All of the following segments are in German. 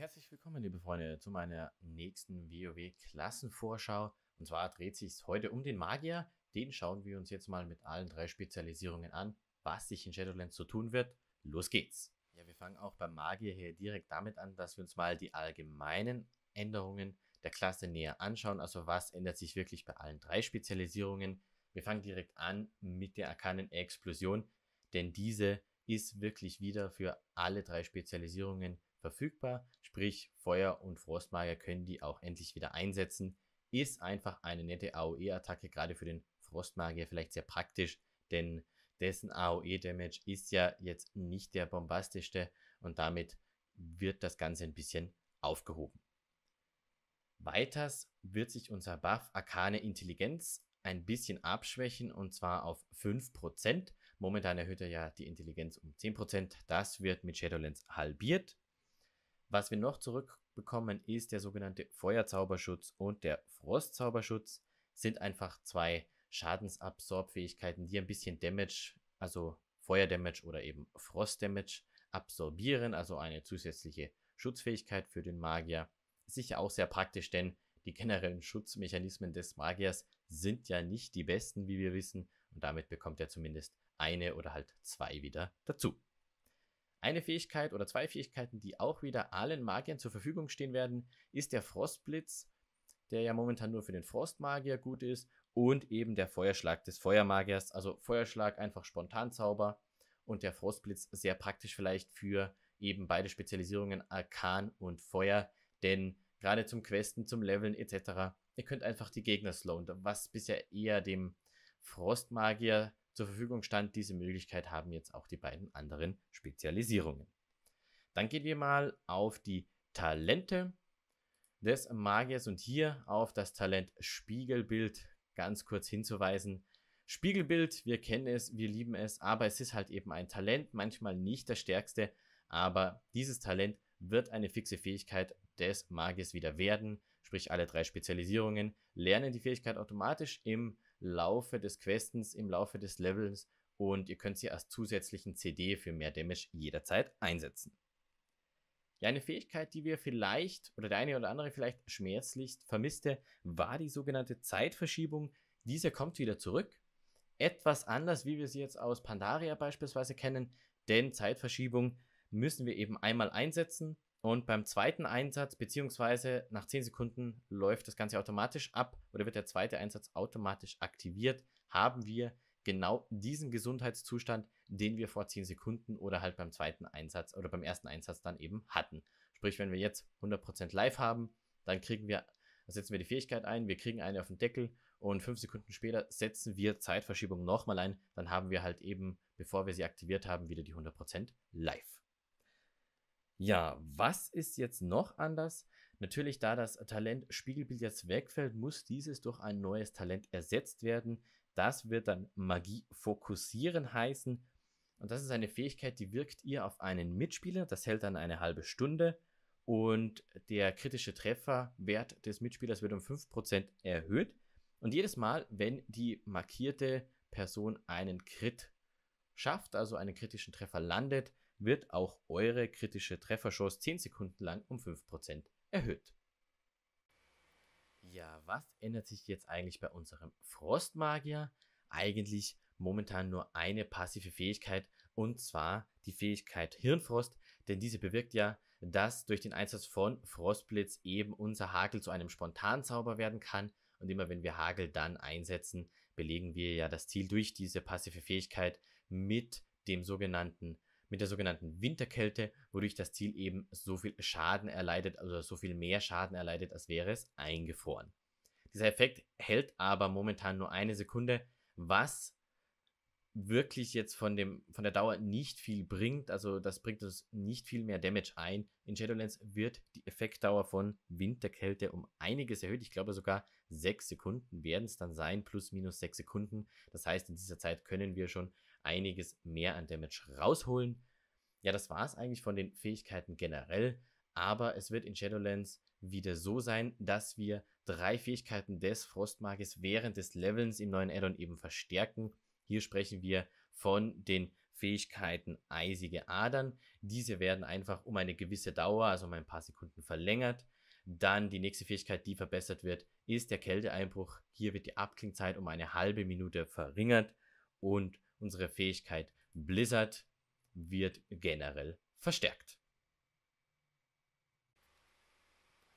herzlich willkommen, liebe Freunde, zu meiner nächsten WoW-Klassenvorschau. Und zwar dreht sich heute um den Magier. Den schauen wir uns jetzt mal mit allen drei Spezialisierungen an, was sich in Shadowlands so tun wird. Los geht's! Ja, wir fangen auch beim Magier hier direkt damit an, dass wir uns mal die allgemeinen Änderungen der Klasse näher anschauen. Also was ändert sich wirklich bei allen drei Spezialisierungen? Wir fangen direkt an mit der Arkanen Explosion, denn diese ist wirklich wieder für alle drei Spezialisierungen verfügbar, sprich Feuer- und Frostmagier können die auch endlich wieder einsetzen. Ist einfach eine nette AOE-Attacke, gerade für den Frostmagier vielleicht sehr praktisch, denn dessen AOE-Damage ist ja jetzt nicht der bombastischste und damit wird das Ganze ein bisschen aufgehoben. Weiters wird sich unser Buff Arkane Intelligenz ein bisschen abschwächen und zwar auf 5%. Momentan erhöht er ja die Intelligenz um 10%. Das wird mit Shadowlands halbiert. Was wir noch zurückbekommen, ist der sogenannte Feuerzauberschutz und der Frostzauberschutz. Sind einfach zwei Schadensabsorbfähigkeiten, die ein bisschen Damage, also Feuerdamage oder eben Frostdamage absorbieren, also eine zusätzliche Schutzfähigkeit für den Magier. Sicher auch sehr praktisch, denn die generellen Schutzmechanismen des Magiers sind ja nicht die besten, wie wir wissen, und damit bekommt er zumindest eine oder halt zwei wieder dazu. Eine Fähigkeit oder zwei Fähigkeiten, die auch wieder allen Magiern zur Verfügung stehen werden, ist der Frostblitz, der ja momentan nur für den Frostmagier gut ist, und eben der Feuerschlag des Feuermagiers. Also Feuerschlag einfach Spontanzauber und der Frostblitz sehr praktisch vielleicht für eben beide Spezialisierungen Arkan und Feuer, denn gerade zum Questen, zum Leveln etc. Ihr könnt einfach die Gegner slowen, was bisher eher dem Frostmagier zur Verfügung stand. Diese Möglichkeit haben jetzt auch die beiden anderen Spezialisierungen. Dann gehen wir mal auf die Talente des Magiers und hier auf das Talent Spiegelbild ganz kurz hinzuweisen. Spiegelbild, wir kennen es, wir lieben es, aber es ist halt eben ein Talent, manchmal nicht das stärkste, aber dieses Talent wird eine fixe Fähigkeit des Magiers wieder werden, sprich alle drei Spezialisierungen lernen die Fähigkeit automatisch im Laufe des Questens, im Laufe des Levels und ihr könnt sie als zusätzlichen CD für mehr Damage jederzeit einsetzen. Ja, eine Fähigkeit, die wir vielleicht oder der eine oder andere vielleicht schmerzlich vermisste, war die sogenannte Zeitverschiebung. Diese kommt wieder zurück. Etwas anders, wie wir sie jetzt aus Pandaria beispielsweise kennen, denn Zeitverschiebung müssen wir eben einmal einsetzen und beim zweiten Einsatz, beziehungsweise nach 10 Sekunden läuft das Ganze automatisch ab oder wird der zweite Einsatz automatisch aktiviert, haben wir genau diesen Gesundheitszustand, den wir vor 10 Sekunden oder halt beim zweiten Einsatz oder beim ersten Einsatz dann eben hatten. Sprich, wenn wir jetzt 100% live haben, dann kriegen wir, setzen wir die Fähigkeit ein, wir kriegen eine auf den Deckel und 5 Sekunden später setzen wir Zeitverschiebung nochmal ein, dann haben wir halt eben, bevor wir sie aktiviert haben, wieder die 100% live. Ja, was ist jetzt noch anders? Natürlich, da das Talent-Spiegelbild jetzt wegfällt, muss dieses durch ein neues Talent ersetzt werden. Das wird dann Magie fokussieren heißen. Und das ist eine Fähigkeit, die wirkt ihr auf einen Mitspieler. Das hält dann eine halbe Stunde. Und der kritische Trefferwert des Mitspielers wird um 5% erhöht. Und jedes Mal, wenn die markierte Person einen Crit schafft, also einen kritischen Treffer landet, wird auch eure kritische Trefferchance 10 Sekunden lang um 5% erhöht. Ja, was ändert sich jetzt eigentlich bei unserem Frostmagier? Eigentlich momentan nur eine passive Fähigkeit und zwar die Fähigkeit Hirnfrost, denn diese bewirkt ja, dass durch den Einsatz von Frostblitz eben unser Hagel zu einem Spontanzauber werden kann und immer wenn wir Hagel dann einsetzen, belegen wir ja das Ziel durch diese passive Fähigkeit mit dem sogenannten mit der sogenannten Winterkälte, wodurch das Ziel eben so viel Schaden erleidet, also so viel mehr Schaden erleidet, als wäre es eingefroren. Dieser Effekt hält aber momentan nur eine Sekunde, was wirklich jetzt von, dem, von der Dauer nicht viel bringt. Also das bringt uns nicht viel mehr Damage ein. In Shadowlands wird die Effektdauer von Winterkälte um einiges erhöht. Ich glaube sogar 6 Sekunden werden es dann sein, plus minus 6 Sekunden. Das heißt, in dieser Zeit können wir schon einiges mehr an Damage rausholen. Ja, das war es eigentlich von den Fähigkeiten generell, aber es wird in Shadowlands wieder so sein, dass wir drei Fähigkeiten des Frostmages während des Levelns im neuen Addon eben verstärken. Hier sprechen wir von den Fähigkeiten eisige Adern. Diese werden einfach um eine gewisse Dauer, also um ein paar Sekunden verlängert. Dann die nächste Fähigkeit, die verbessert wird, ist der Kälteeinbruch. Hier wird die Abklingzeit um eine halbe Minute verringert und unsere Fähigkeit Blizzard wird generell verstärkt.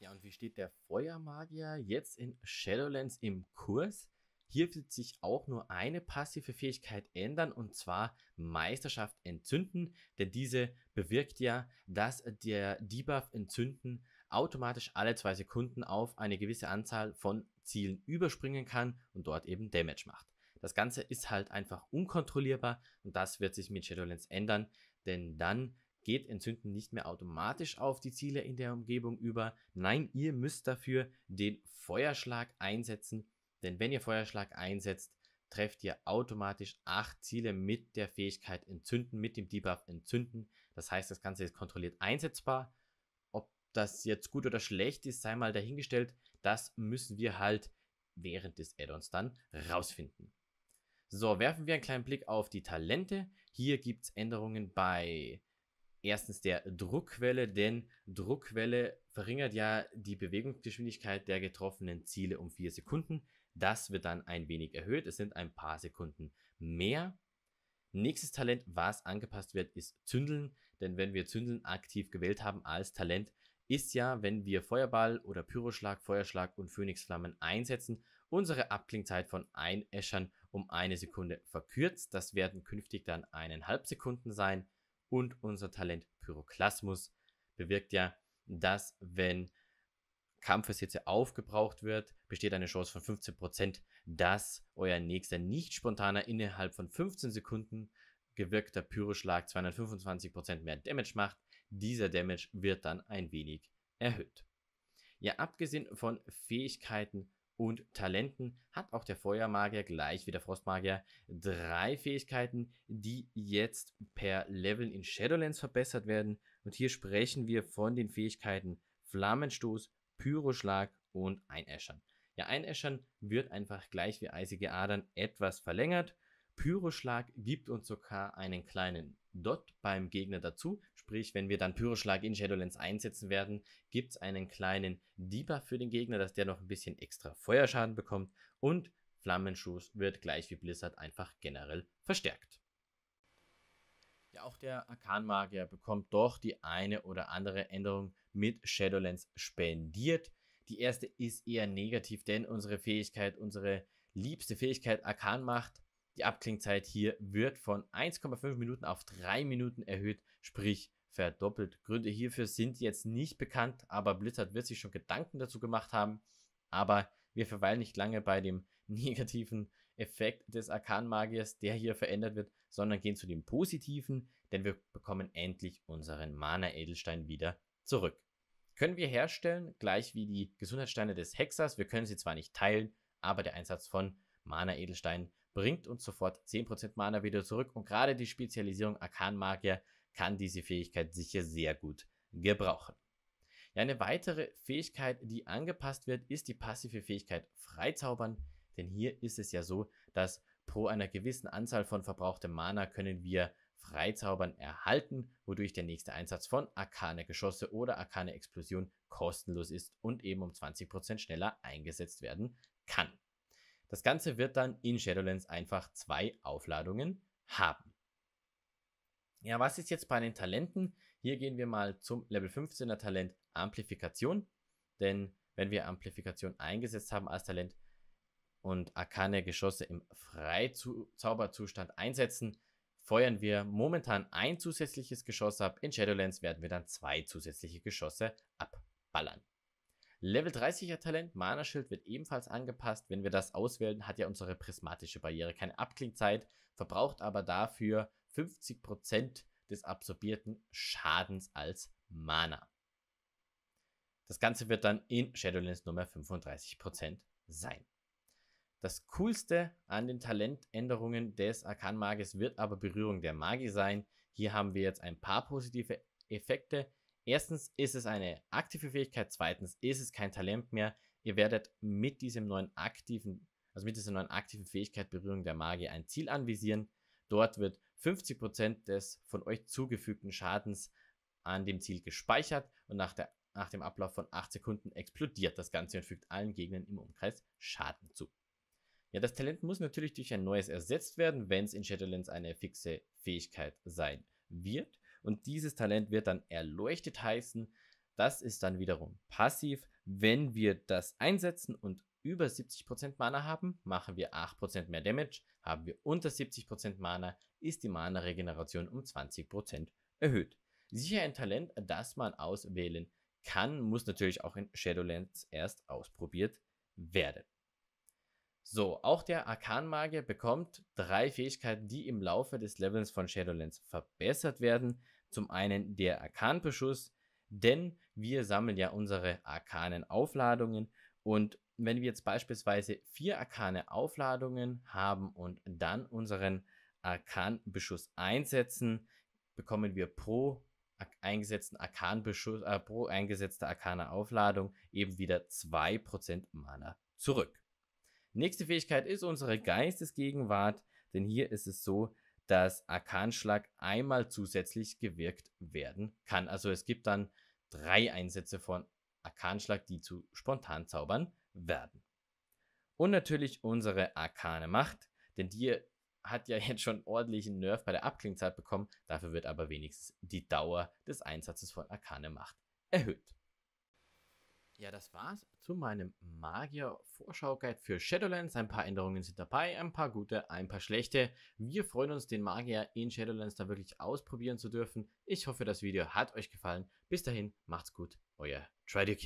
Ja, und wie steht der Feuermagier jetzt in Shadowlands im Kurs? Hier wird sich auch nur eine passive Fähigkeit ändern und zwar Meisterschaft entzünden, denn diese bewirkt ja, dass der Debuff entzünden automatisch alle zwei Sekunden auf eine gewisse Anzahl von Zielen überspringen kann und dort eben Damage macht. Das Ganze ist halt einfach unkontrollierbar und das wird sich mit Shadowlands ändern, denn dann geht Entzünden nicht mehr automatisch auf die Ziele in der Umgebung über. Nein, ihr müsst dafür den Feuerschlag einsetzen, denn wenn ihr Feuerschlag einsetzt, trefft ihr automatisch acht Ziele mit der Fähigkeit Entzünden, mit dem Debuff Entzünden. Das heißt, das Ganze ist kontrolliert einsetzbar. Ob das jetzt gut oder schlecht ist, sei mal dahingestellt. Das müssen wir halt während des Addons dann rausfinden. So, werfen wir einen kleinen Blick auf die Talente. Hier gibt es Änderungen bei erstens der Druckquelle, denn Druckquelle verringert ja die Bewegungsgeschwindigkeit der getroffenen Ziele um 4 Sekunden. Das wird dann ein wenig erhöht. Es sind ein paar Sekunden mehr. Nächstes Talent, was angepasst wird, ist Zündeln. Denn wenn wir Zündeln aktiv gewählt haben als Talent, ist ja, wenn wir Feuerball oder Pyroschlag, Feuerschlag und Phönixflammen einsetzen, unsere Abklingzeit von Einäschern um eine Sekunde verkürzt. Das werden künftig dann eineinhalb Sekunden sein. Und unser Talent Pyroklasmus bewirkt ja, dass wenn Kampfesitze aufgebraucht wird, besteht eine Chance von 15%, dass euer nächster nicht spontaner innerhalb von 15 Sekunden gewirkter Pyroschlag 225% mehr Damage macht. Dieser Damage wird dann ein wenig erhöht. Ja, abgesehen von Fähigkeiten und Talenten hat auch der Feuermagier gleich wie der Frostmagier drei Fähigkeiten, die jetzt per Level in Shadowlands verbessert werden. Und hier sprechen wir von den Fähigkeiten Flammenstoß, Pyroschlag und Einäschern. Ja, Einäschern wird einfach gleich wie eisige Adern etwas verlängert Pyroschlag gibt uns sogar einen kleinen Dot beim Gegner dazu. Sprich, wenn wir dann Pyroschlag in Shadowlands einsetzen werden, gibt es einen kleinen Debuff für den Gegner, dass der noch ein bisschen extra Feuerschaden bekommt und Flammenschuss wird gleich wie Blizzard einfach generell verstärkt. Ja, auch der Arkanmagier bekommt doch die eine oder andere Änderung mit Shadowlands spendiert. Die erste ist eher negativ, denn unsere Fähigkeit, unsere liebste Fähigkeit Arkanmacht die Abklingzeit hier wird von 1,5 Minuten auf 3 Minuten erhöht, sprich verdoppelt. Gründe hierfür sind jetzt nicht bekannt, aber Blizzard wird sich schon Gedanken dazu gemacht haben. Aber wir verweilen nicht lange bei dem negativen Effekt des Arkanmagiers, der hier verändert wird, sondern gehen zu dem positiven, denn wir bekommen endlich unseren Mana-Edelstein wieder zurück. Können wir herstellen, gleich wie die Gesundheitssteine des Hexers. Wir können sie zwar nicht teilen, aber der Einsatz von Mana-Edelsteinen bringt uns sofort 10% Mana wieder zurück und gerade die Spezialisierung Arkan Magier kann diese Fähigkeit sicher sehr gut gebrauchen. Ja, eine weitere Fähigkeit, die angepasst wird, ist die passive Fähigkeit Freizaubern, denn hier ist es ja so, dass pro einer gewissen Anzahl von verbrauchtem Mana können wir Freizaubern erhalten, wodurch der nächste Einsatz von Arkane Geschosse oder Arkane Explosion kostenlos ist und eben um 20% schneller eingesetzt werden kann. Das Ganze wird dann in Shadowlands einfach zwei Aufladungen haben. Ja, was ist jetzt bei den Talenten? Hier gehen wir mal zum Level 15er Talent Amplifikation. Denn wenn wir Amplifikation eingesetzt haben als Talent und Arkane Geschosse im Freizauberzustand einsetzen, feuern wir momentan ein zusätzliches Geschoss ab. In Shadowlands werden wir dann zwei zusätzliche Geschosse abballern. Level 30er Talent, Mana-Schild wird ebenfalls angepasst. Wenn wir das auswählen, hat ja unsere prismatische Barriere keine Abklingzeit, verbraucht aber dafür 50% des absorbierten Schadens als Mana. Das Ganze wird dann in Shadowlands Nummer 35% sein. Das Coolste an den Talentänderungen des Arkanmages wird aber Berührung der Magie sein. Hier haben wir jetzt ein paar positive Effekte. Erstens ist es eine aktive Fähigkeit, zweitens ist es kein Talent mehr. Ihr werdet mit diesem neuen aktiven, also mit dieser neuen aktiven Fähigkeit Berührung der Magie ein Ziel anvisieren. Dort wird 50% des von euch zugefügten Schadens an dem Ziel gespeichert und nach, der, nach dem Ablauf von 8 Sekunden explodiert das Ganze und fügt allen Gegnern im Umkreis Schaden zu. Ja, das Talent muss natürlich durch ein neues ersetzt werden, wenn es in Shadowlands eine fixe Fähigkeit sein wird. Und dieses Talent wird dann erleuchtet heißen. Das ist dann wiederum passiv. Wenn wir das einsetzen und über 70% Mana haben, machen wir 8% mehr Damage. Haben wir unter 70% Mana, ist die Mana-Regeneration um 20% erhöht. Sicher ein Talent, das man auswählen kann, muss natürlich auch in Shadowlands erst ausprobiert werden. So, auch der Arkanmagier bekommt drei Fähigkeiten, die im Laufe des Levels von Shadowlands verbessert werden. Zum einen der Arkanbeschuss, denn wir sammeln ja unsere arkanen Aufladungen und wenn wir jetzt beispielsweise vier arkane Aufladungen haben und dann unseren Arkanbeschuss einsetzen, bekommen wir pro eingesetzten Arkanbeschuss, äh, pro eingesetzte arkane Aufladung eben wieder 2% Mana zurück. Nächste Fähigkeit ist unsere Geistesgegenwart, denn hier ist es so, dass Arkanschlag einmal zusätzlich gewirkt werden kann. Also es gibt dann drei Einsätze von Arkanschlag, die zu spontan zaubern werden. Und natürlich unsere Arkane Macht, denn die hat ja jetzt schon ordentlichen Nerv bei der Abklingzeit bekommen, dafür wird aber wenigstens die Dauer des Einsatzes von Arkane Macht erhöht. Ja, das war's zu meinem Magier-Vorschau-Guide für Shadowlands. Ein paar Änderungen sind dabei, ein paar gute, ein paar schlechte. Wir freuen uns, den Magier in Shadowlands da wirklich ausprobieren zu dürfen. Ich hoffe, das Video hat euch gefallen. Bis dahin, macht's gut, euer Try